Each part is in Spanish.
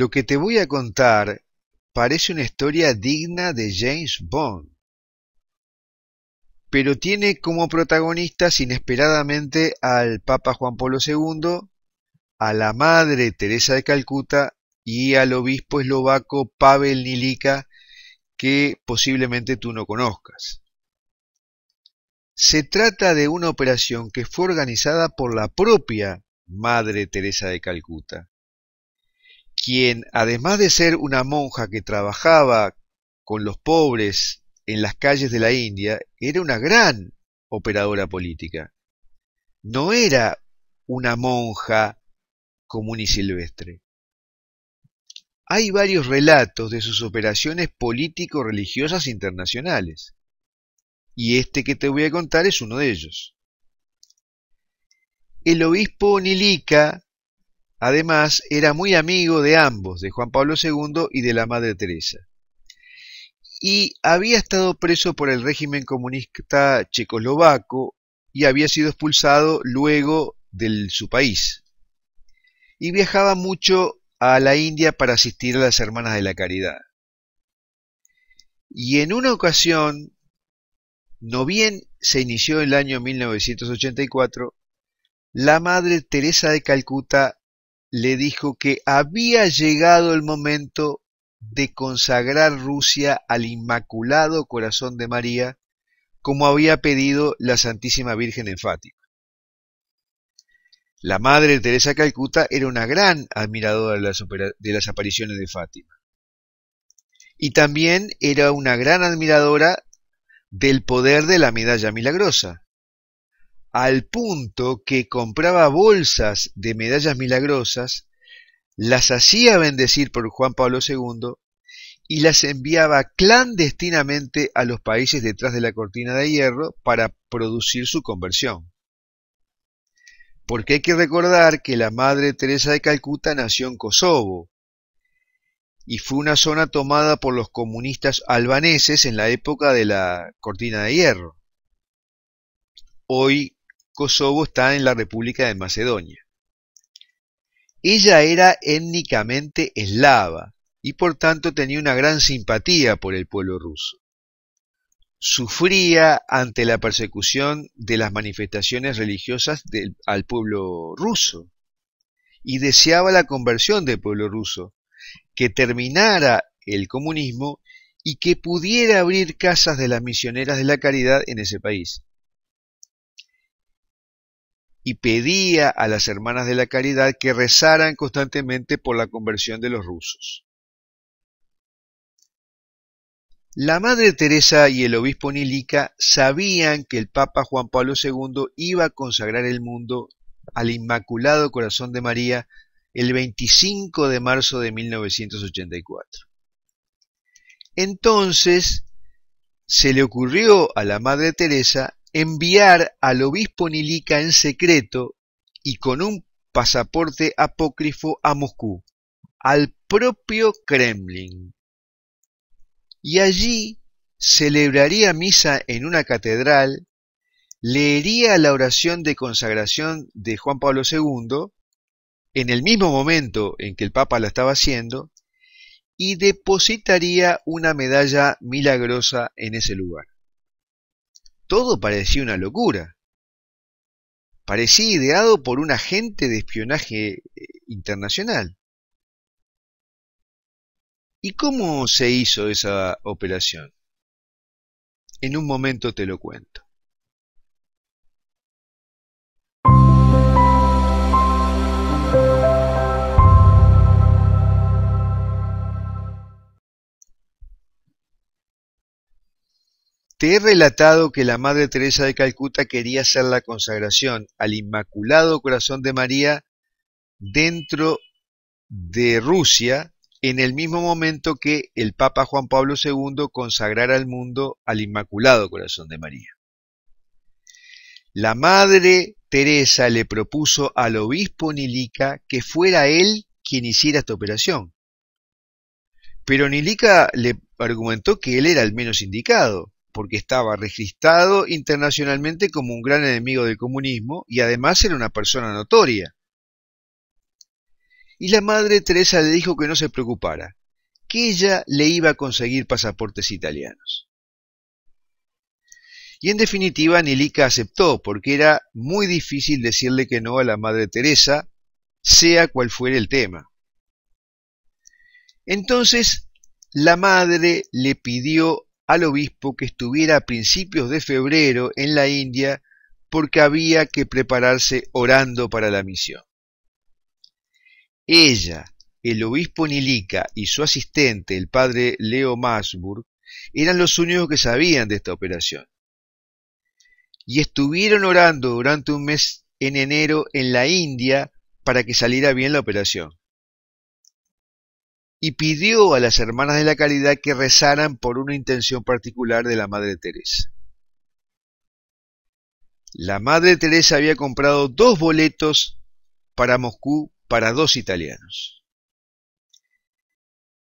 Lo que te voy a contar parece una historia digna de James Bond, pero tiene como protagonistas inesperadamente al Papa Juan Polo II, a la Madre Teresa de Calcuta y al obispo eslovaco Pavel Nilica, que posiblemente tú no conozcas. Se trata de una operación que fue organizada por la propia Madre Teresa de Calcuta quien, además de ser una monja que trabajaba con los pobres en las calles de la India, era una gran operadora política. No era una monja común y silvestre. Hay varios relatos de sus operaciones político-religiosas internacionales, y este que te voy a contar es uno de ellos. El obispo Nilica Además, era muy amigo de ambos, de Juan Pablo II y de la Madre Teresa. Y había estado preso por el régimen comunista checoslovaco y había sido expulsado luego de su país. Y viajaba mucho a la India para asistir a las Hermanas de la Caridad. Y en una ocasión, no bien se inició el año 1984, la Madre Teresa de Calcuta le dijo que había llegado el momento de consagrar Rusia al Inmaculado Corazón de María, como había pedido la Santísima Virgen en Fátima. La madre de Teresa Calcuta era una gran admiradora de las, de las apariciones de Fátima. Y también era una gran admiradora del poder de la medalla milagrosa al punto que compraba bolsas de medallas milagrosas, las hacía bendecir por Juan Pablo II y las enviaba clandestinamente a los países detrás de la cortina de hierro para producir su conversión. Porque hay que recordar que la Madre Teresa de Calcuta nació en Kosovo y fue una zona tomada por los comunistas albaneses en la época de la cortina de hierro. Hoy Kosovo está en la República de Macedonia. Ella era étnicamente eslava y por tanto tenía una gran simpatía por el pueblo ruso. Sufría ante la persecución de las manifestaciones religiosas al pueblo ruso y deseaba la conversión del pueblo ruso, que terminara el comunismo y que pudiera abrir casas de las misioneras de la caridad en ese país y pedía a las hermanas de la caridad que rezaran constantemente por la conversión de los rusos. La Madre Teresa y el obispo Nilica sabían que el Papa Juan Pablo II iba a consagrar el mundo al Inmaculado Corazón de María el 25 de marzo de 1984. Entonces, se le ocurrió a la Madre Teresa enviar al obispo Nilica en secreto y con un pasaporte apócrifo a Moscú, al propio Kremlin. Y allí celebraría misa en una catedral, leería la oración de consagración de Juan Pablo II, en el mismo momento en que el Papa la estaba haciendo, y depositaría una medalla milagrosa en ese lugar. Todo parecía una locura. Parecía ideado por un agente de espionaje eh, internacional. ¿Y cómo se hizo esa operación? En un momento te lo cuento. Te he relatado que la Madre Teresa de Calcuta quería hacer la consagración al Inmaculado Corazón de María dentro de Rusia en el mismo momento que el Papa Juan Pablo II consagrara al mundo al Inmaculado Corazón de María. La Madre Teresa le propuso al obispo Nilica que fuera él quien hiciera esta operación. Pero Nilica le argumentó que él era el menos indicado, porque estaba registrado internacionalmente como un gran enemigo del comunismo y además era una persona notoria. Y la madre Teresa le dijo que no se preocupara, que ella le iba a conseguir pasaportes italianos. Y en definitiva, Nilica aceptó, porque era muy difícil decirle que no a la Madre Teresa, sea cual fuera el tema. Entonces, la madre le pidió al obispo que estuviera a principios de febrero en la India porque había que prepararse orando para la misión. Ella, el obispo Nilica y su asistente, el padre Leo Masburg, eran los únicos que sabían de esta operación. Y estuvieron orando durante un mes en enero en la India para que saliera bien la operación y pidió a las hermanas de la caridad que rezaran por una intención particular de la Madre Teresa. La Madre Teresa había comprado dos boletos para Moscú para dos italianos.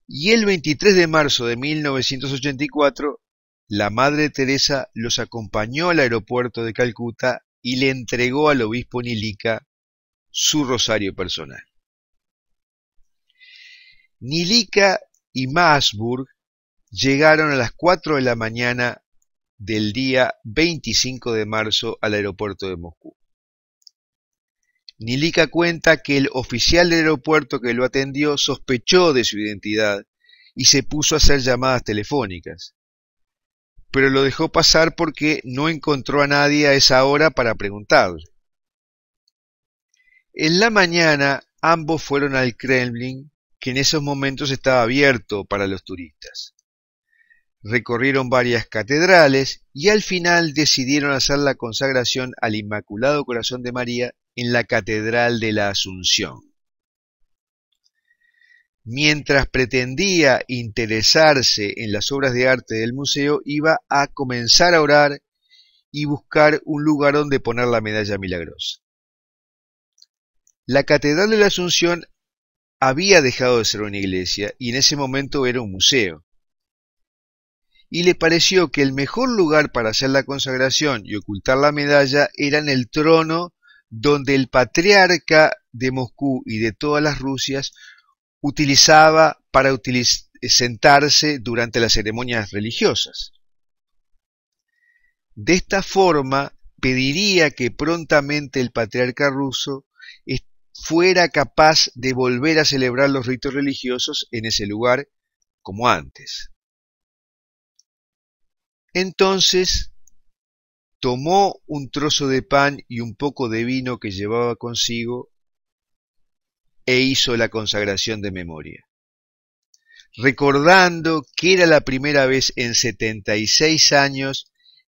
Y el 23 de marzo de 1984, la Madre Teresa los acompañó al aeropuerto de Calcuta y le entregó al obispo Nilica su rosario personal. Nilika y Maasburg llegaron a las 4 de la mañana del día 25 de marzo al aeropuerto de Moscú. Nilika cuenta que el oficial del aeropuerto que lo atendió sospechó de su identidad y se puso a hacer llamadas telefónicas, pero lo dejó pasar porque no encontró a nadie a esa hora para preguntarle. En la mañana ambos fueron al Kremlin que en esos momentos estaba abierto para los turistas. Recorrieron varias catedrales y al final decidieron hacer la consagración al Inmaculado Corazón de María en la Catedral de la Asunción. Mientras pretendía interesarse en las obras de arte del museo, iba a comenzar a orar y buscar un lugar donde poner la medalla milagrosa. La Catedral de la Asunción había dejado de ser una iglesia y en ese momento era un museo. Y le pareció que el mejor lugar para hacer la consagración y ocultar la medalla era en el trono donde el patriarca de Moscú y de todas las Rusias utilizaba para sentarse durante las ceremonias religiosas. De esta forma pediría que prontamente el patriarca ruso fuera capaz de volver a celebrar los ritos religiosos en ese lugar como antes. Entonces tomó un trozo de pan y un poco de vino que llevaba consigo e hizo la consagración de memoria. Recordando que era la primera vez en 76 años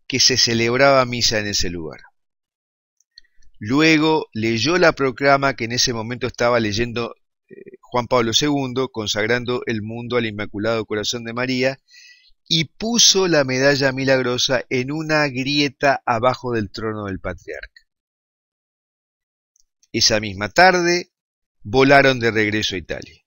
que se celebraba misa en ese lugar. Luego leyó la proclama que en ese momento estaba leyendo eh, Juan Pablo II, consagrando el mundo al Inmaculado Corazón de María, y puso la medalla milagrosa en una grieta abajo del trono del patriarca. Esa misma tarde volaron de regreso a Italia.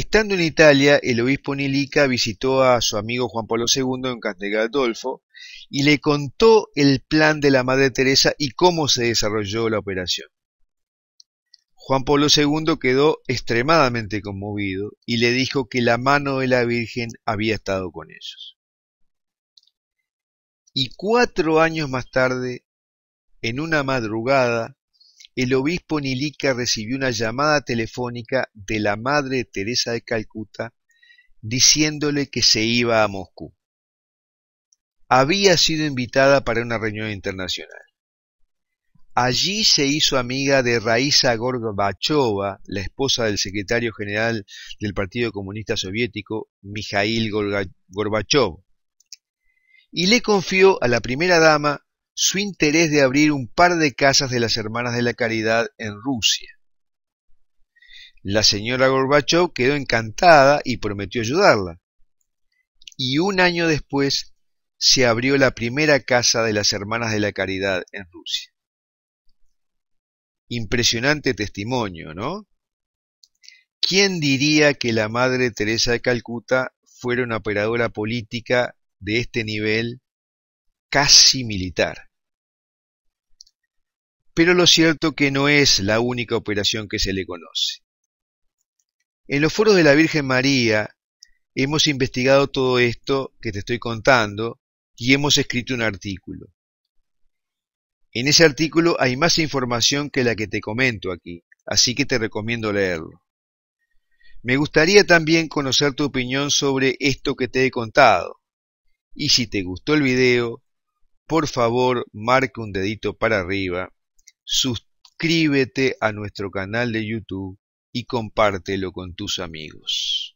Estando en Italia, el obispo Nilica visitó a su amigo Juan Pablo II en Castelgadolfo y le contó el plan de la Madre Teresa y cómo se desarrolló la operación. Juan Pablo II quedó extremadamente conmovido y le dijo que la mano de la Virgen había estado con ellos. Y cuatro años más tarde, en una madrugada, el obispo Nilica recibió una llamada telefónica de la Madre Teresa de Calcuta diciéndole que se iba a Moscú. Había sido invitada para una reunión internacional. Allí se hizo amiga de Raisa Gorbachova, la esposa del secretario general del Partido Comunista Soviético, Mijail Gorbachev, y le confió a la primera dama su interés de abrir un par de casas de las Hermanas de la Caridad en Rusia. La señora Gorbachev quedó encantada y prometió ayudarla. Y un año después se abrió la primera casa de las Hermanas de la Caridad en Rusia. Impresionante testimonio, ¿no? ¿Quién diría que la Madre Teresa de Calcuta fuera una operadora política de este nivel casi militar? pero lo cierto que no es la única operación que se le conoce. En los foros de la Virgen María hemos investigado todo esto que te estoy contando y hemos escrito un artículo. En ese artículo hay más información que la que te comento aquí, así que te recomiendo leerlo. Me gustaría también conocer tu opinión sobre esto que te he contado. Y si te gustó el video, por favor marca un dedito para arriba suscríbete a nuestro canal de YouTube y compártelo con tus amigos.